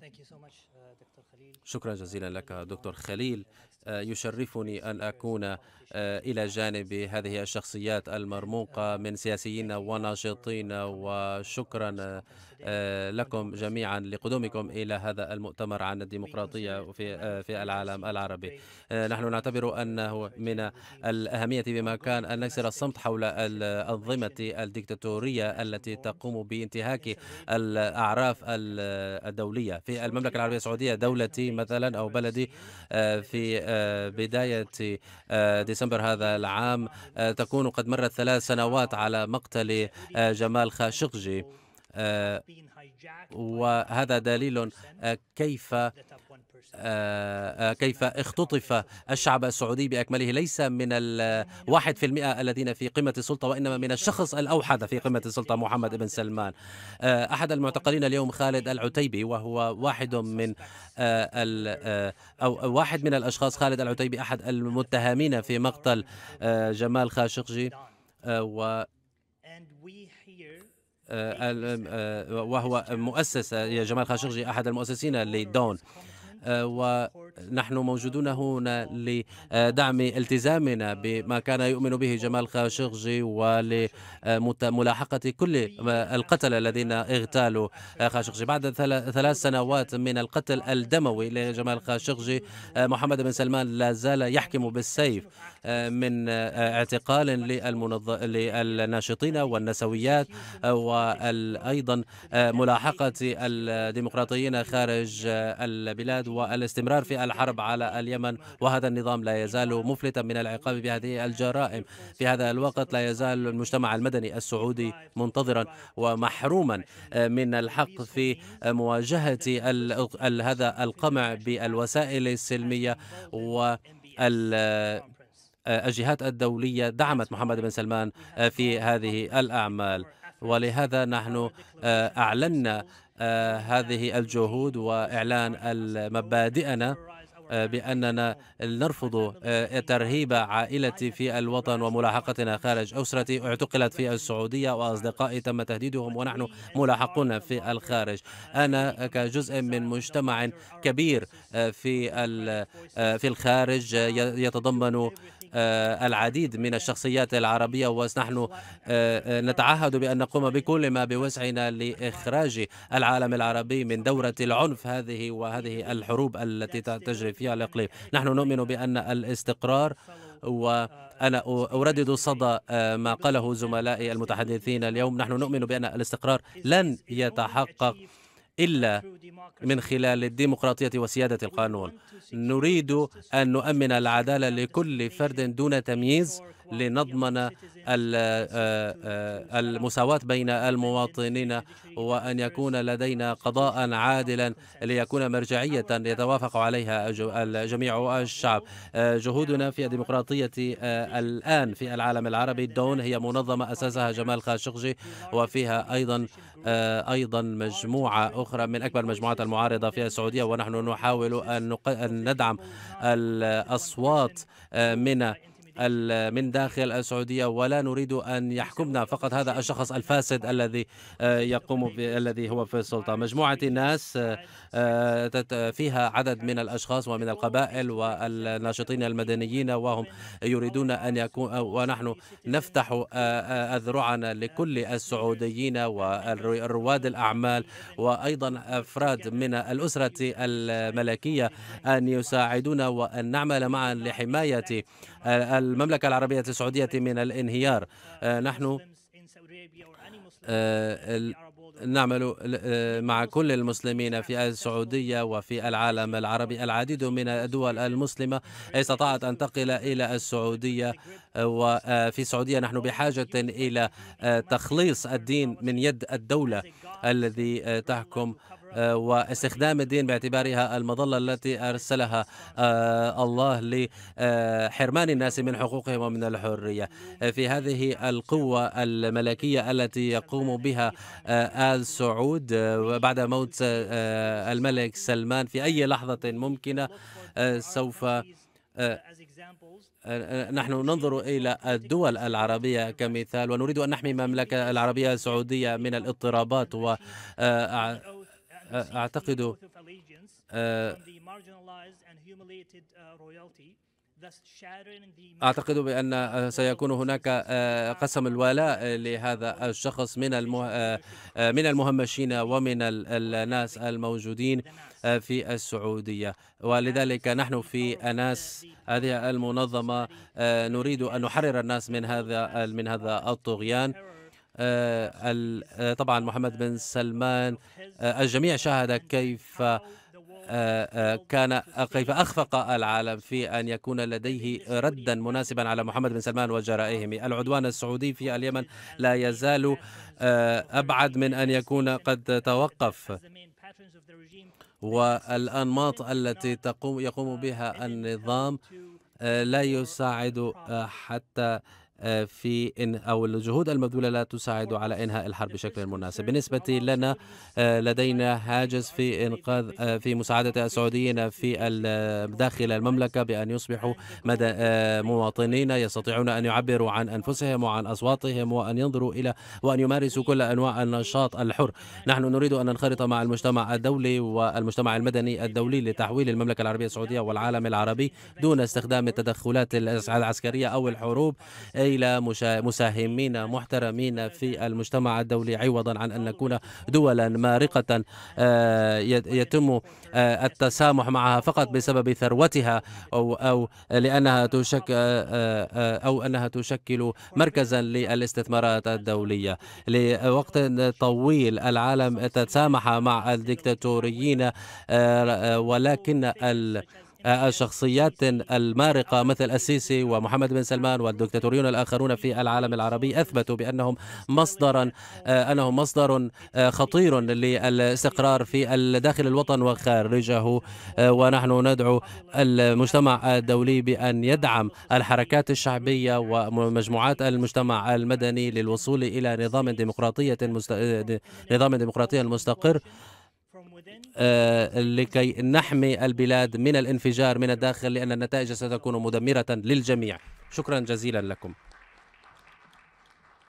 Uh, شكرا جزيلا لك دكتور خليل آه، يشرفني أن أكون آه، إلى جانب هذه الشخصيات المرموقة من سياسيين وناشطين وشكرا آه، لكم جميعا لقدومكم إلى هذا المؤتمر عن الديمقراطية في في العالم العربي نحن نعتبر أنه من الأهمية بما كان أن نكسر الصمت حول الأنظمة الدكتاتوريه التي تقوم بانتهاك الأعراف الدولية في المملكة العربية السعودية دولتي مثلا أو بلدي آه، في آه، بداية آه، ديسمبر هذا العام تكون قد مرت ثلاث سنوات على مقتل جمال خاشقجي وهذا دليل كيف آه، آه، كيف اختطف الشعب السعودي بأكمله ليس من الواحد في المئة الذين في قمة السلطة وإنما من الشخص الأوحد في قمة السلطة محمد بن سلمان آه، أحد المعتقلين اليوم خالد العتيبي وهو واحد من أو واحد من الأشخاص خالد العتيبي أحد المتهمين في مقتل جمال خاشقجي و وهو مؤسس جمال خاشقجي أحد المؤسسين لدون ونحن موجودون هنا لدعم التزامنا بما كان يؤمن به جمال خاشقجي ولملاحقة كل القتلة الذين اغتالوا خاشقجي بعد ثلاث سنوات من القتل الدموي لجمال خاشقجي محمد بن سلمان لا زال يحكم بالسيف من اعتقال للناشطين والنسويات وأيضا ملاحقة الديمقراطيين خارج البلاد والاستمرار في الحرب على اليمن وهذا النظام لا يزال مفلتا من العقاب بهذه الجرائم في هذا الوقت لا يزال المجتمع المدني السعودي منتظرا ومحروما آه، من الحق في مواجهة هذا القمع بالوسائل السلمية وال آه، الجهات الدولية دعمت محمد بن سلمان آه، في هذه الأعمال ولهذا نحن أعلنا آه، هذه الجهود واعلان مبادئنا بأننا نرفض آه، ترهيب عائلتي في الوطن وملاحقتنا خارج أسرتي اعتقلت في السعودية وأصدقائي تم تهديدهم ونحن ملاحقون في الخارج أنا كجزء من مجتمع كبير آه، في آه، في الخارج يتضمن العديد من الشخصيات العربية ونحن نتعهد بأن نقوم بكل ما بوسعنا لإخراج العالم العربي من دورة العنف هذه وهذه الحروب التي تجري في في الإقليم نحن نؤمن بأن الاستقرار وأنا أردد صدى آه، ما قاله زملائي المتحدثين اليوم نحن نؤمن بأن الاستقرار لن يتحقق إلا من خلال الديمقراطية وسيادة القانون نريد أن نؤمن العدالة لكل فرد دون تمييز لنضمن آه، آه، المساواة بين المواطنين وأن يكون لدينا قضاء عادلا ليكون مرجعية يتوافق عليها جميع الشعب آه، جهودنا في الديمقراطية الآن في العالم العربي دون هي منظمة أسسها جمال خاشقجي وفيها أيضا أيضا مجموعة أخرى من أكبر المجموعات المعارضة في السعودية ونحن نحاول أن ندعم الأصوات آه، من من داخل السعودية ولا نريد أن يحكمنا فقط هذا الشخص الفاسد الذي آه، يقوم الذي هو في السلطة مجموعة الناس آه، آه، فيها عدد من الأشخاص ومن القبائل والناشطين المدنيين وهم يريدون أن يكون ونحن نفتح أذرعنا لكل السعوديين ورواد الأعمال وأيضا أفراد من الأسرة الملكية أن يساعدونا وأن نعمل معا لحماية المملكة العربية السعودية من الانهيار آه، نحن آه، نعمل آه، مع كل المسلمين في السعودية وفي العالم العربي العديد من الدول المسلمة استطاعت أن تقل إلى السعودية وفي السعودية نحن بحاجة إلى تخليص الدين من يد الدولة الذي تحكم آه، واستخدام الدين باعتبارها المظلة التي أرسلها آه، الله لحرمان الناس من حقوقهم ومن الحرية آه، في هذه القوة الملكية التي يقوم بها آل سعود بعد موت الملك سلمان في أي لحظة ممكنة سوف نحن ننظر إلى الدول العربية كمثال ونريد أن نحمي المملكة العربية السعودية من الاضطرابات و أعتقد آه، أعتقد بأن آه، سيكون هناك آه، قسم الولاء لهذا الشخص من من المهمشين ومن الناس الموجودين في السعودية ولذلك نحن في أناس هذه المنظمة نريد أن نحرر الناس من هذا من هذا الطغيان آه، آه، طبعا محمد بن سلمان آه، الجميع شاهد كيف كان كيف أخفق العالم في أن يكون لديه ردا مناسبا على محمد بن سلمان وجرائمه العدوان السعودي في اليمن لا يزال أبعد من أن يكون قد توقف والأنماط التي تقوم يقوم بها النظام لا يساعد حتى آه، في إن أو الجهود المبذولة لا تساعد على إنهاء الحرب بشكل مناسب بالنسبة لنا آه، لدينا هاجس في إنقاذ آه، في مساعدة السعوديين في داخل المملكة بأن يصبحوا مدى مواطنين يستطيعون أن يعبروا عن أنفسهم وعن أصواتهم وأن ينظروا إلى وأن يمارسوا كل أنواع النشاط الحر نحن نريد أن ننخرط مع المجتمع الدولي والمجتمع المدني الدولي لتحويل المملكة العربية السعودية والعالم العربي دون استخدام التدخلات العسكرية أو الحروب لدينا مساهمين محترمين في المجتمع الدولي عوضا عن أن نكون دولا مارقة آه، يتم آه، التسامح معها فقط بسبب ثروتها أو أو لأنها تشكل آه، أو أنها تشكل مركزا للاستثمارات الدولية لوقت طويل العالم تتسامح مع الدكتاتوريين ولكن ال الشخصيات آه، المارقة مثل السيسي ومحمد بن سلمان والدكتاتوريون الآخرون في العالم العربي أثبتوا بأنهم مصدرا آه، أنهم مصدر آه، خطير للاستقرار في داخل الوطن وخارجه ونحن ندعو المجتمع الدولي بأن يدعم الحركات الشعبية ومجموعات المجتمع المدني للوصول إلى نظام ديمقراطية نظام ديمقراطيه مستقر آه، لكي نحمي البلاد من الانفجار من الداخل لأن النتائج ستكون مدمرة للجميع شكرا جزيلا لكم